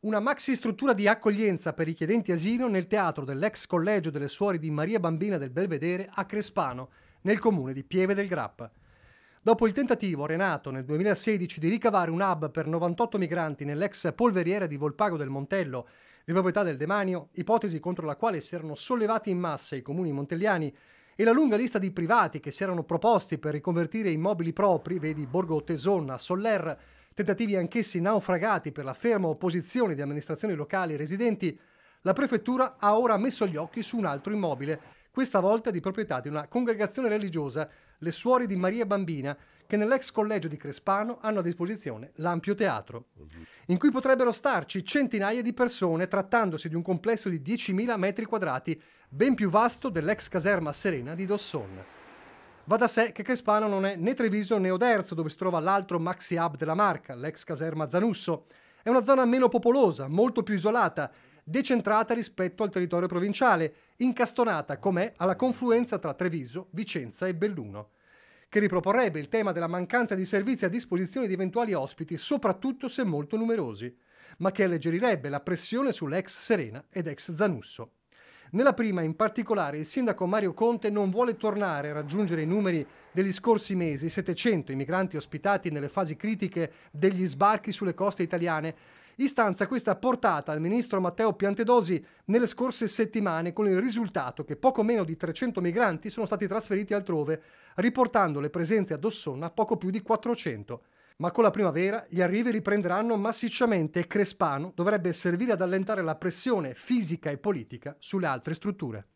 Una maxi struttura di accoglienza per richiedenti asilo nel teatro dell'ex collegio delle suore di Maria Bambina del Belvedere a Crespano, nel comune di Pieve del Grappa. Dopo il tentativo, renato nel 2016, di ricavare un hub per 98 migranti nell'ex polveriera di Volpago del Montello, di proprietà del demanio, ipotesi contro la quale si erano sollevati in massa i comuni montelliani, e la lunga lista di privati che si erano proposti per riconvertire immobili propri, vedi Borgo Tesonna, Soller, tentativi anch'essi naufragati per la ferma opposizione di amministrazioni locali e residenti, la prefettura ha ora messo gli occhi su un altro immobile, questa volta di proprietà di una congregazione religiosa, le Suori di Maria Bambina, che nell'ex collegio di Crespano hanno a disposizione l'ampio teatro, in cui potrebbero starci centinaia di persone trattandosi di un complesso di 10.000 metri quadrati, ben più vasto dell'ex caserma serena di Dosson. Va da sé che Crespano non è né Treviso né Oderzo, dove si trova l'altro maxi hub della marca, l'ex caserma Zanusso. È una zona meno popolosa, molto più isolata, decentrata rispetto al territorio provinciale, incastonata com'è alla confluenza tra Treviso, Vicenza e Belluno, che riproporrebbe il tema della mancanza di servizi a disposizione di eventuali ospiti, soprattutto se molto numerosi, ma che alleggerirebbe la pressione sull'ex Serena ed ex Zanusso. Nella prima, in particolare, il sindaco Mario Conte non vuole tornare a raggiungere i numeri degli scorsi mesi, 700 i migranti ospitati nelle fasi critiche degli sbarchi sulle coste italiane. Istanza questa portata al ministro Matteo Piantedosi nelle scorse settimane con il risultato che poco meno di 300 migranti sono stati trasferiti altrove, riportando le presenze ad Ossonna a poco più di 400 ma con la primavera gli arrivi riprenderanno massicciamente e Crespano dovrebbe servire ad allentare la pressione fisica e politica sulle altre strutture.